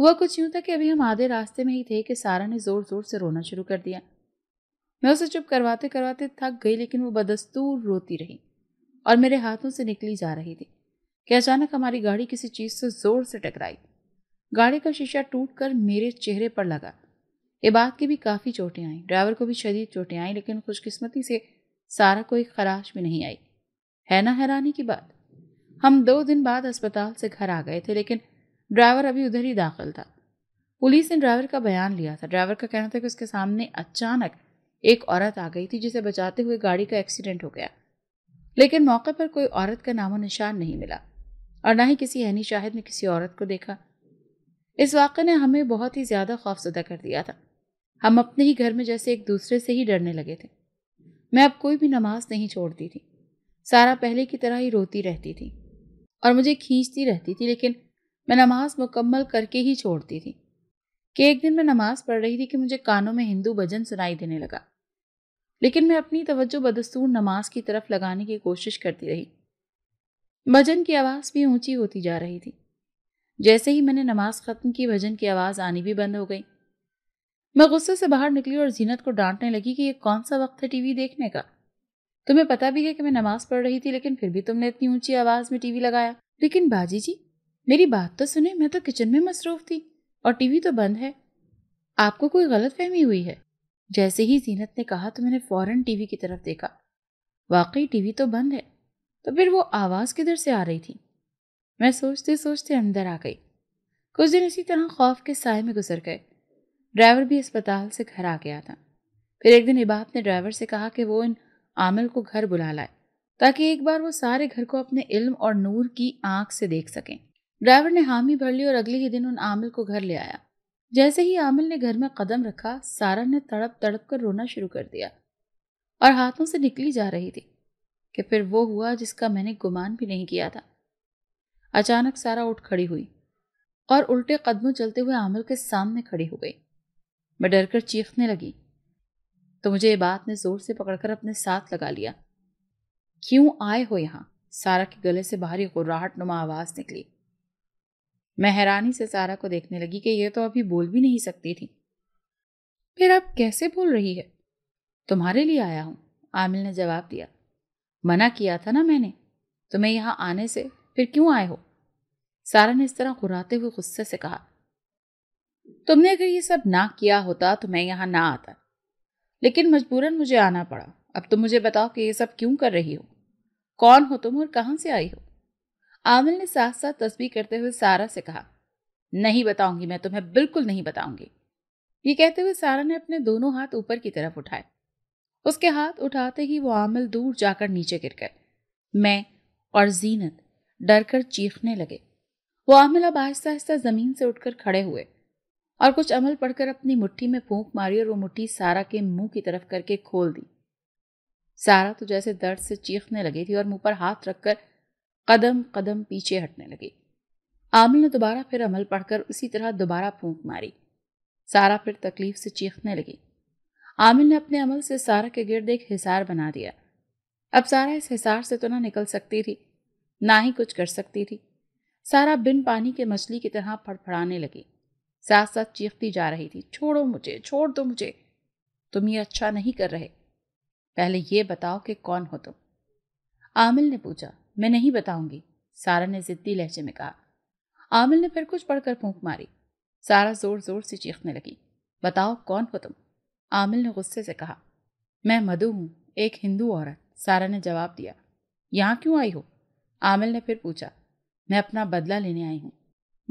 हुआ कुछ यूं था कि अभी हम आधे रास्ते में ही थे कि सारा ने जोर जोर से रोना शुरू कर दिया मैं उसे चुप करवाते करवाते थक गई लेकिन वो बदस्तूर रोती रही और मेरे हाथों से निकली जा रही थी कि अचानक हमारी गाड़ी किसी चीज़ से जोर से टकराई गाड़ी का शीशा टूट कर मेरे चेहरे पर लगा ये बात की भी काफ़ी चोटें आईं ड्राइवर को भी शदीद चोटें आईं लेकिन खुशकिस्मती से सारा कोई खराश भी नहीं आई है ना हैरानी की बात हम दो दिन बाद अस्पताल से घर आ गए थे लेकिन ड्राइवर अभी उधर ही दाखिल था पुलिस ने ड्राइवर का बयान लिया था ड्राइवर का कहना था कि उसके सामने अचानक एक औरत आ गई थी जिसे बचाते हुए गाड़ी का एक्सीडेंट हो गया लेकिन मौके पर कोई औरत का नामो निशान नहीं मिला और ना ही किसी अहनी शाहिद ने किसी औरत को देखा इस वाक़े ने हमें बहुत ही ज़्यादा खौफजदा कर दिया था हम अपने ही घर में जैसे एक दूसरे से ही डरने लगे थे मैं अब कोई भी नमाज नहीं छोड़ती थी सारा पहले की तरह ही रोती रहती थी और मुझे खींचती रहती थी लेकिन मैं नमाज मुकम्मल करके ही छोड़ती थी कि एक दिन मैं नमाज पढ़ रही थी कि मुझे कानों में हिंदू भजन सुनाई देने लगा लेकिन मैं अपनी तवज्जो बदस्तूर नमाज की तरफ लगाने की कोशिश करती रही भजन की आवाज़ भी ऊंची होती जा रही थी जैसे ही मैंने नमाज ख़त्म की भजन की आवाज़ आनी भी बंद हो गई मैं गुस्से से बाहर निकली और जीनत को डांटने लगी कि ये कौन सा वक्त है टीवी देखने का तुम्हें पता भी है कि मैं नमाज पढ़ रही थी लेकिन फिर भी तुमने इतनी ऊंची आवाज में टीवी लगाया लेकिन बाजी जी मेरी बात तो सुने मैं तो किचन में मसरूफ थी और टीवी तो बंद है आपको कोई गलत फहमी हुई है जैसे ही जीनत ने कहा तो मैंने फौरन टीवी की तरफ देखा वाकई टीवी तो बंद है तो फिर वो आवाज़ किधर से आ रही थी मैं सोचते सोचते अंदर आ गई कुछ दिन इसी तरह खौफ के साय में गुजर गए ड्राइवर भी अस्पताल से घर आ गया था फिर एक दिन इबाब ने ड्राइवर से कहा कि वो इन आमिल को घर बुला लाए ताकि एक बार वो सारे घर को अपने इल्म और नूर की आंख से देख सकें ड्राइवर ने हामी भर ली और अगले ही दिन उन आमिल को घर ले आया जैसे ही आमिल ने घर में कदम रखा सारा ने तड़प तड़प कर रोना शुरू कर दिया और हाथों से निकली जा रही थी कि फिर वो हुआ जिसका मैंने गुमान भी नहीं किया था अचानक सारा उठ खड़ी हुई और उल्टे कदमों चलते हुए आमिल के सामने खड़ी हो गई मैं डर कर चीखने लगी तो मुझे ये बात ने ज़ोर से पकड़कर अपने साथ लगा लिया क्यों आए हो यहाँ सारा के गले से बाहरी गुर्राहट नुमा आवाज़ निकली मैं हैरानी से सारा को देखने लगी कि यह तो अभी बोल भी नहीं सकती थी फिर अब कैसे बोल रही है तुम्हारे लिए आया हूँ आमिल ने जवाब दिया मना किया था ना मैंने तुम्हें यहाँ आने से फिर क्यों आए हो सारा ने इस तरह घुराते हुए गुस्से से कहा तुमने अगर ये सब ना किया होता तो मैं यहाँ ना आता लेकिन मजबूरन मुझे आना पड़ा अब तुम मुझे बताओ कि ये सब क्यों कर रही हो कौन हो तुम और कहाँ से आई हो आमिल ने साथ साथ तस्वीर करते हुए सारा से कहा नहीं बताऊंगी मैं तुम्हें बिल्कुल नहीं बताऊंगी ये कहते हुए सारा ने अपने दोनों हाथ ऊपर की तरफ उठाए उसके हाथ उठाते ही वो आमिल दूर जाकर नीचे गिर गए मैं और जीनत डर कर चीखने लगे वो आमिल अब आहिस्ता आहिस्ता जमीन से उठकर खड़े हुए और कुछ अमल पढ़कर अपनी मुट्ठी में फूंक मारी और वो मुट्ठी सारा के मुंह की तरफ करके खोल दी सारा तो जैसे दर्द से चीखने लगी थी और मुंह पर हाथ रखकर कदम कदम पीछे हटने लगी आमिल ने दोबारा फिर अमल पढ़कर उसी तरह दोबारा फूंक मारी सारा फिर तकलीफ से चीखने लगी आमिल ने अपने अमल से सारा के गिरद एक हिसार बना दिया अब सारा इस हिसार से तो ना निकल सकती थी ना ही कुछ कर सकती थी सारा बिन पानी के मछली की तरह फड़फड़ाने लगी साथ साथ चीखती जा रही थी छोड़ो मुझे छोड़ दो मुझे तुम ये अच्छा नहीं कर रहे पहले ये बताओ कि कौन हो तुम आमिल ने पूछा मैं नहीं बताऊंगी सारा ने जिद्दी लहजे में कहा आमिल ने फिर कुछ पढ़कर फूंक मारी सारा जोर जोर से चीखने लगी बताओ कौन हो तुम आमिल ने गुस्से से कहा मैं मधु हूं एक हिंदू औरत सारा ने जवाब दिया यहाँ क्यों आई हो आमिल ने फिर पूछा मैं अपना बदला लेने आई हूँ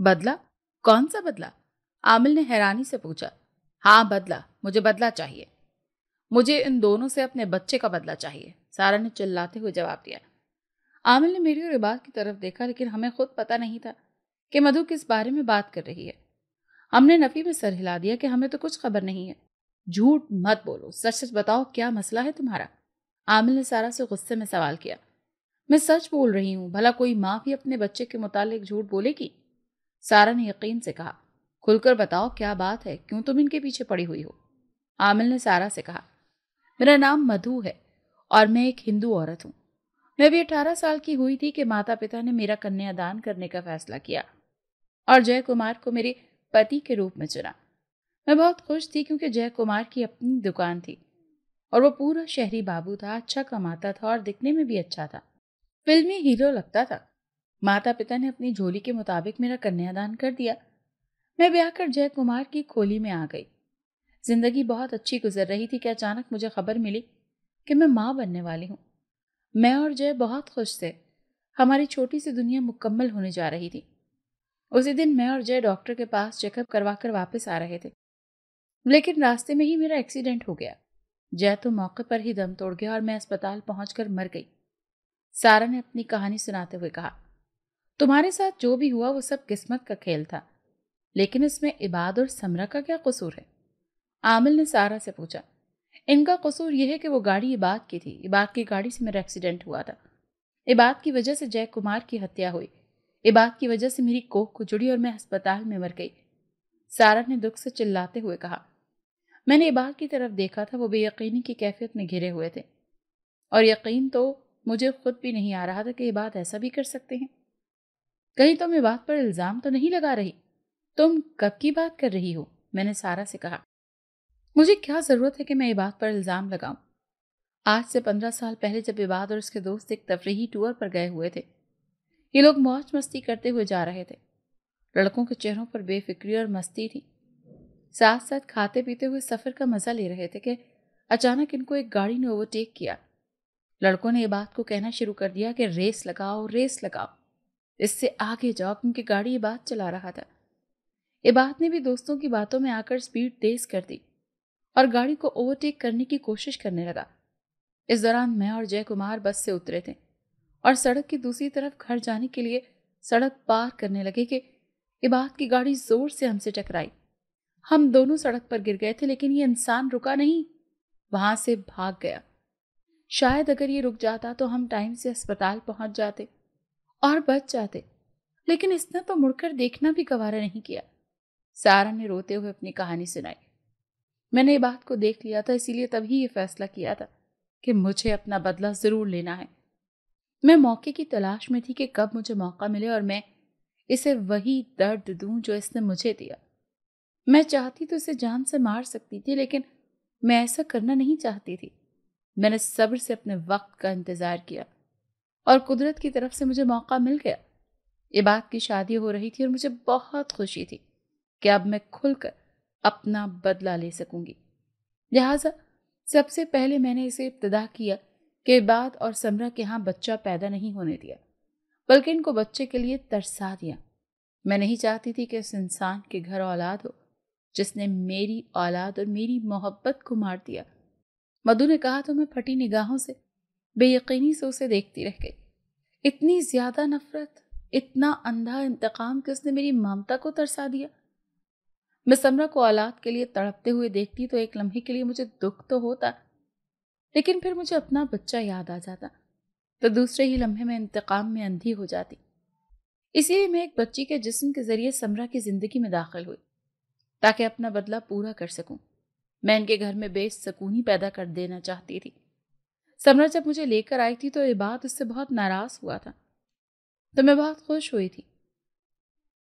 बदला कौन सा बदला आमिल ने हैरानी से पूछा हाँ बदला मुझे बदला चाहिए मुझे इन दोनों से अपने बच्चे का बदला चाहिए सारा ने चिल्लाते हुए जवाब दिया आमिल ने मेरी और इबाद की तरफ देखा लेकिन हमें खुद पता नहीं था कि मधु किस बारे में बात कर रही है हमने नफी में सर हिला दिया कि हमें तो कुछ खबर नहीं है झूठ मत बोलो सच सच बताओ क्या मसला है तुम्हारा आमिल ने सारा से गुस्से में सवाल किया मैं सच बोल रही हूँ भला कोई माँ भी अपने बच्चे के मुतालिक झूठ बोलेगी सारा ने यकीन से कहा खुलकर बताओ क्या बात है क्यों तुम इनके पीछे पड़ी हुई हो आमिल ने सारा से कहा मेरा नाम मधु है और मैं एक हिंदू औरत हूँ मैं भी अठारह साल की हुई थी कि माता पिता ने मेरा कन्यादान करने का फैसला किया और जय कुमार को मेरे पति के रूप में चुना मैं बहुत खुश थी क्योंकि जय कुमार की अपनी दुकान थी और वो पूरा शहरी बाबू था अच्छा कमाता था और दिखने में भी अच्छा था फिल्मी हीरो लगता था माता पिता ने अपनी झोली के मुताबिक मेरा कन्यादान कर दिया मैं ब्याह कर जय कुमार की खोली में आ गई जिंदगी बहुत अच्छी गुजर रही थी कि अचानक मुझे खबर मिली कि मैं माँ बनने वाली हूँ मैं और जय बहुत खुश थे हमारी छोटी सी दुनिया मुकम्मल होने जा रही थी उसी दिन मैं और जय डॉक्टर के पास चेकअप करवा कर वापस आ रहे थे लेकिन रास्ते में ही मेरा एक्सीडेंट हो गया जय तो मौके पर ही दम तोड़ गया और मैं अस्पताल पहुँच मर गई सारा ने अपनी कहानी सुनाते हुए कहा तुम्हारे साथ जो भी हुआ वो सब किस्मत का खेल था लेकिन इसमें इबाद और समरा का क्या कसूर है आमिल ने सारा से पूछा इनका कसूर यह है कि वो गाड़ी इबाद की थी इबाद की गाड़ी से मेरा एक्सीडेंट हुआ था इबाद की वजह से जय कुमार की हत्या हुई इबाद की वजह से मेरी कोख को जुड़ी और मैं अस्पताल में मर गई सारा ने दुख से चिल्लाते हुए कहा मैंने इबाद की तरफ देखा था वो बेयकीनी की कैफियत में घिरे हुए थे और यकीन तो मुझे खुद भी नहीं आ रहा था कि इबाद ऐसा भी कर सकते हैं कहीं तुम तो इबाद पर इल्ज़ाम तो नहीं लगा रही तुम कब की बात कर रही हो मैंने सारा से कहा मुझे क्या ज़रूरत है कि मैं इबाद पर इल्ज़ाम लगाऊं? आज से पंद्रह साल पहले जब इबाद और उसके दोस्त एक तफरीही टूर पर गए हुए थे ये लोग मौज मस्ती करते हुए जा रहे थे लड़कों के चेहरों पर बेफिक्री और मस्ती थी साथ साथ खाते पीते हुए सफ़र का मज़ा ले रहे थे कि अचानक इनको एक गाड़ी ने ओवरटेक किया लड़कों ने इबाद को कहना शुरू कर दिया कि रेस लगाओ रेस लगाओ इससे आगे जाओ क्योंकि गाड़ी इबाद चला रहा था इबात ने भी दोस्तों की बातों में आकर स्पीड तेज कर दी और गाड़ी को ओवरटेक करने की कोशिश करने लगा इस दौरान मैं और जय कुमार बस से उतरे थे और सड़क की दूसरी तरफ घर जाने के लिए सड़क पार करने लगे कि इबाद की गाड़ी जोर से हमसे टकराई हम दोनों सड़क पर गिर गए थे लेकिन ये इंसान रुका नहीं वहां से भाग गया शायद अगर ये रुक जाता तो हम टाइम से अस्पताल पहुंच जाते और बच जाते लेकिन इसने तो मुड़कर देखना भी गवारा नहीं किया सारा ने रोते हुए अपनी कहानी सुनाई मैंने ये बात को देख लिया था इसीलिए तभी ये फैसला किया था कि मुझे अपना बदला ज़रूर लेना है मैं मौके की तलाश में थी कि कब मुझे मौका मिले और मैं इसे वही दर्द दूं जो इसने मुझे दिया मैं चाहती तो इसे जान से मार सकती थी लेकिन मैं ऐसा करना नहीं चाहती थी मैंने सब्र से अपने वक्त का इंतज़ार किया और कुदरत की तरफ से मुझे मौका मिल गया ये बात की शादी हो रही थी और मुझे बहुत खुशी थी कि अब मैं खुलकर अपना बदला ले सकूंगी लिहाजा सबसे पहले मैंने इसे इब्तदा किया कि बाद और समरा के यहाँ बच्चा पैदा नहीं होने दिया बल्कि इनको बच्चे के लिए तरसा दिया मैं नहीं चाहती थी कि इस इंसान के घर औलाद हो जिसने मेरी औलाद और मेरी मोहब्बत को मार दिया मधु ने कहा तो मैं फटी निगाहों से बेयकीनी से उसे देखती रह गई इतनी ज़्यादा नफरत इतना अंधा इंतकाम कि उसने मेरी ममता को तरसा दिया मैं समरा को औलाद के लिए तड़पते हुए देखती तो एक लम्हे के लिए मुझे दुख तो होता लेकिन फिर मुझे अपना बच्चा याद आ जाता तो दूसरे ही लम्हे में इंतकाम में अंधी हो जाती इसलिए मैं एक बच्ची के जिस्म के जरिए समरा की ज़िंदगी में दाखिल हुई ताकि अपना बदला पूरा कर सकूं। मैं इनके घर में बेसकूनी पैदा कर देना चाहती थी समरा जब मुझे लेकर आई थी तो ये बात उससे बहुत नाराज़ हुआ था तो मैं बहुत खुश हुई थी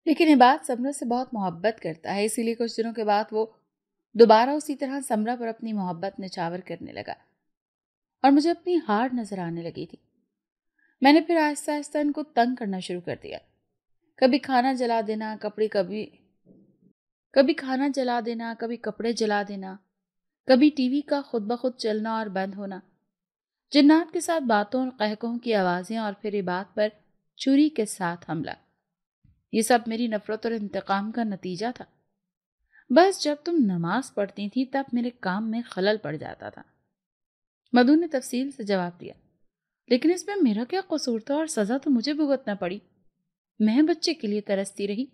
लेकिन इबाद समरा से बहुत मोहब्बत करता है इसीलिए कुछ दिनों के बाद वो दोबारा उसी तरह समरा पर अपनी मोहब्बत निछावर करने लगा और मुझे अपनी हार नजर आने लगी थी मैंने फिर आहिस्ता आहिस्ता इनको तंग करना शुरू कर दिया कभी खाना जला देना कपड़े कभी कभी खाना जला देना कभी कपड़े जला देना कभी टीवी का खुद ब खुद चलना और बंद होना जन्नात के साथ बातों और कहकों की आवाज़ें और फिर इबाद पर छुरी के साथ हमला ये सब मेरी नफरत और इंतकाम का नतीजा था बस जब तुम नमाज पढ़ती थी तब मेरे काम में खलल पड़ जाता था मधु ने तफसील से जवाब दिया लेकिन इसमें मेरा क्या कसूर था और सज़ा तो मुझे भुगतना पड़ी मैं बच्चे के लिए तरसती रही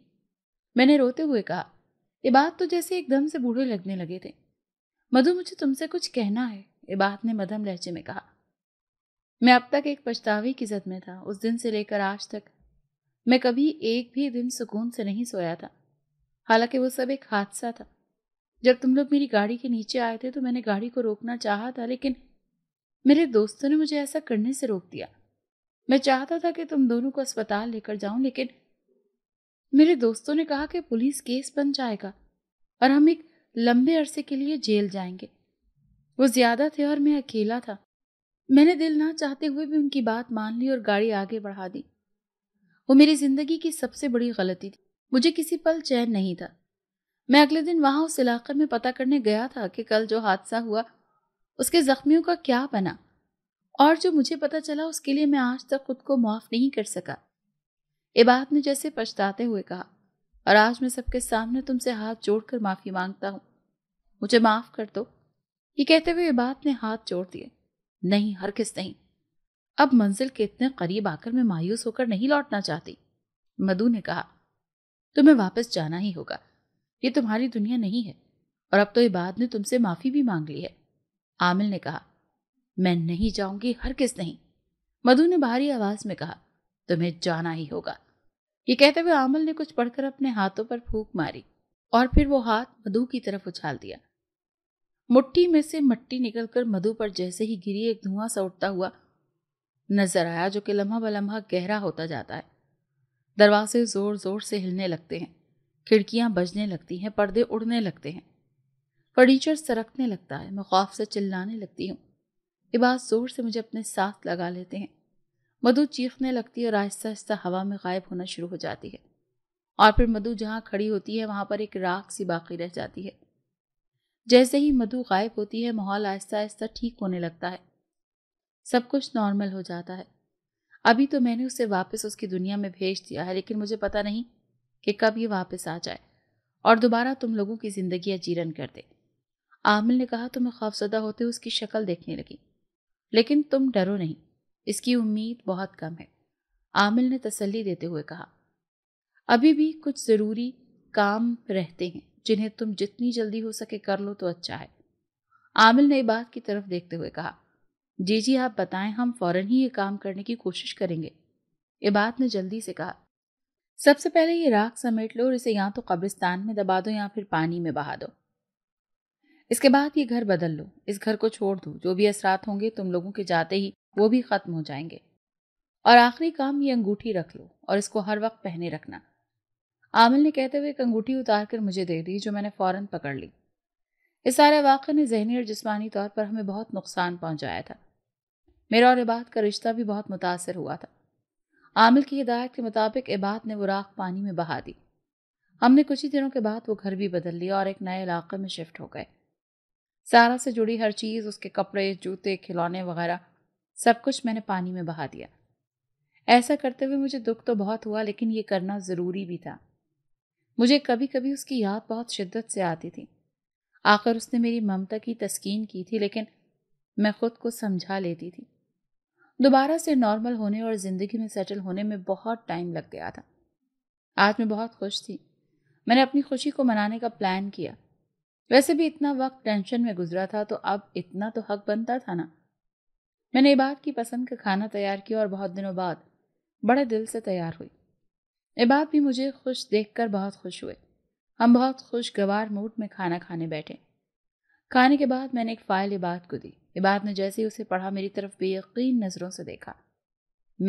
मैंने रोते हुए कहा बात तो जैसे एकदम से बूढ़े लगने लगे थे मधु मुझे तुमसे कुछ कहना है ये बात ने मधम लहजे में कहा मैं अब तक एक पछतावे की जद में था उस दिन से लेकर आज तक मैं कभी एक भी दिन सुकून से नहीं सोया था हालांकि वो सब एक हादसा था जब तुम लोग मेरी गाड़ी के नीचे आए थे तो मैंने गाड़ी को रोकना चाहा था लेकिन मेरे दोस्तों ने मुझे ऐसा करने से रोक दिया मैं चाहता था कि तुम दोनों को अस्पताल लेकर जाऊं लेकिन मेरे दोस्तों ने कहा कि पुलिस केस बन जाएगा और हम एक लंबे अरसे के लिए जेल जाएंगे वो ज्यादा थे और मैं अकेला था मैंने दिल ना चाहते हुए भी उनकी बात मान ली और गाड़ी आगे बढ़ा दी वो मेरी जिंदगी की सबसे बड़ी गलती थी मुझे किसी पल चैन नहीं था मैं अगले दिन वहां उस इलाके में पता करने गया था कि कल जो हादसा हुआ उसके जख्मियों का क्या बना और जो मुझे पता चला उसके लिए मैं आज तक खुद को माफ नहीं कर सका इबाद ने जैसे पछताते हुए कहा और आज मैं सबके सामने तुमसे हाथ जोड़कर माफी मांगता हूं मुझे माफ कर दो ये कहते हुए इबाद ने हाथ जोड़ दिए नहीं हर किस नहीं अब मंजिल के इतने करीब आकर मैं मायूस होकर नहीं लौटना चाहती मधु ने कहा तुम्हें वापस जाना ही होगा ये तुम्हारी दुनिया नहीं है और अब तो इबाद ने तुमसे माफी भी मांग ली है आमिल ने कहा मैं नहीं जाऊंगी हर किस नहीं मधु ने भारी आवाज में कहा तुम्हें जाना ही होगा ये कहते हुए आमिल ने कुछ पढ़कर अपने हाथों पर फूक मारी और फिर वो हाथ मधु की तरफ उछाल दिया मुट्ठी में से मट्टी निकलकर मधु पर जैसे ही गिरी एक धुआं सा उठता हुआ नजर आया जो कि लम्हा बलम्हा गहरा होता जाता है दरवाजे जोर जोर से हिलने लगते हैं खिड़कियां बजने लगती हैं पर्दे उड़ने लगते हैं फर्नीचर सरकने लगता है मैं खौफ से चिल्लाने लगती हूँ इबास जोर से मुझे अपने साथ लगा लेते हैं मधु चीखने लगती है और आहिस्ता आहिस्ता हवा में गायब होना शुरू हो जाती है और फिर मधु जहाँ खड़ी होती है वहाँ पर एक राख सी बाकी रह जाती है जैसे ही मधु गायब होती है माहौल आहिस्ता आहिस्ता ठीक होने लगता है सब कुछ नॉर्मल हो जाता है अभी तो मैंने उसे वापस उसकी दुनिया में भेज दिया है लेकिन मुझे पता नहीं कि कब ये वापस आ जाए और दोबारा तुम लोगों की ज़िंदगी अजीरन कर दे आमिल ने कहा तो मैं खौफजदा होते हुए उसकी शक्ल देखने लगी लेकिन तुम डरो नहीं इसकी उम्मीद बहुत कम है आमिल ने तसल्ली देते हुए कहा अभी भी कुछ ज़रूरी काम रहते हैं जिन्हें तुम जितनी जल्दी हो सके कर लो तो अच्छा है आमिल ने बात की तरफ देखते हुए कहा जी जी आप बताएं हम फौरन ही ये काम करने की कोशिश करेंगे इबाद ने जल्दी से कहा सबसे पहले ये राख समेट लो और इसे या तो कब्रिस्तान में दबा दो या फिर पानी में बहा दो इसके बाद ये घर बदल लो इस घर को छोड़ दो जो भी असरात होंगे तुम लोगों के जाते ही वो भी ख़त्म हो जाएंगे और आखिरी काम ये अंगूठी रख लो और इसको हर वक्त पहने रखना आमिल ने कहते हुए एक अंगूठी उतार कर मुझे दे दी जो मैंने फ़ौरन पकड़ ली इस सारे वाक़े ने जहनी और जिसमानी तौर पर हमें बहुत नुकसान पहुंचाया था मेरा और इबाद का रिश्ता भी बहुत मुतासर हुआ था आमिल की हिदायत के मुताबिक इबाद ने वो राख पानी में बहा दी हमने कुछ ही दिनों के बाद वो घर भी बदल लिया और एक नए इलाके में शिफ्ट हो गए सारा से जुड़ी हर चीज़ उसके कपड़े जूते खिलौने वगैरह सब कुछ मैंने पानी में बहा दिया ऐसा करते हुए मुझे दुख तो बहुत हुआ लेकिन ये करना ज़रूरी भी था मुझे कभी कभी उसकी याद बहुत शिद्दत से आती थी आखिर उसने मेरी ममता की तस्कीन की थी लेकिन मैं खुद को समझा लेती थी दोबारा से नॉर्मल होने और ज़िंदगी में सेटल होने में बहुत टाइम लग गया था आज मैं बहुत खुश थी मैंने अपनी खुशी को मनाने का प्लान किया वैसे भी इतना वक्त टेंशन में गुजरा था तो अब इतना तो हक बनता था ना मैंने इबाद की पसंद का खाना तैयार किया और बहुत दिनों बाद बड़े दिल से तैयार हुई इबाद भी मुझे खुश देखकर बहुत खुश हुए हम बहुत खुशगवार मूड में खाना खाने बैठे खाने के बाद मैंने एक फाइल इबाद को दी इबाद ने जैसे ही उसे पढ़ा मेरी तरफ बेयकीन नज़रों से देखा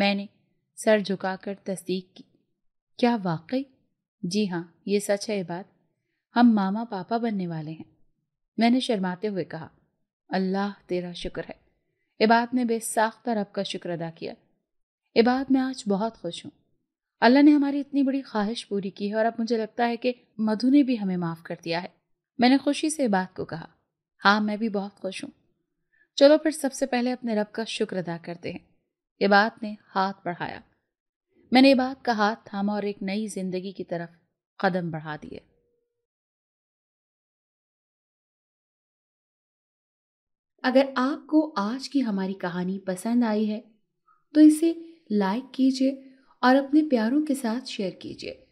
मैंने सर झुकाकर तस्दीक की क्या वाकई जी हाँ ये सच है इबाद हम मामा पापा बनने वाले हैं मैंने शर्माते हुए कहा अल्लाह तेरा शुक्र है इबाद ने बेसाख्ता रब का शुक्र अदा किया इबाद मैं आज बहुत खुश हूँ अल्लाह ने हमारी इतनी बड़ी ख्वाहिश पूरी की है और अब मुझे लगता है कि मधु ने भी हमें माफ़ कर दिया है मैंने खुशी से बात को कहा हाँ मैं भी बहुत खुश हूँ चलो फिर सबसे पहले अपने रब का शुक्र अदा करते हैं ये बात ने हाथ बढ़ाया मैंने ये बात का हाथ थामा और एक नई जिंदगी की तरफ कदम बढ़ा दिए अगर आपको आज की हमारी कहानी पसंद आई है तो इसे लाइक कीजिए और अपने प्यारों के साथ शेयर कीजिए